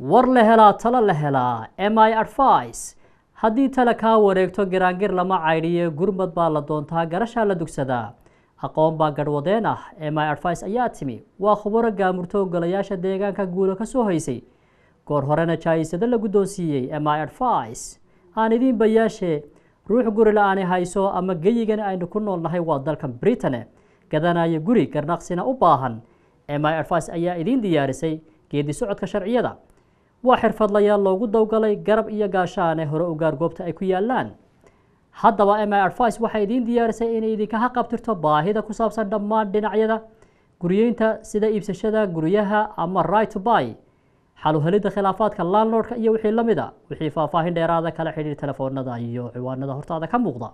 war la helaa talo la helaa m i advice haddii tale kaa wareegto giraangir lama caydhiyo gurmad baa la doontaa garashaa la dugsadaa aqoon baa garwadeen ah m i advice ayaa timi waa khubaro gaamurto ogolayaasha deegaanka guulo ka soo haysay goor horena jaaisado la guddoonsiiyey i advice aan idiin yeeshee ruux guri la-aani hayso ama geyigan aynu ku nool nahay waa dalka britane gadanaya guri garnaqsina u baahan m i advice ayaa idiin diyaarisay geeddi socodka sharciyada waa xirfadlayaal loogu dowgalay garab iyo gaashaane hore ogaar goobta ay ku yaallaan haddaba m i advice waxay idiin diyaarisay inay idinka haqabtirto baahida ku saabsan dhammaan dhinacyada guryeynta sida iibsashada guryaha ama right to by xaluhelidda khilaafaadka landlordka iyo wixii la mid a wixii faahfaahin dheeraada kala xidhiir telefoonada iyo ciwaanada hortaada ka muuqda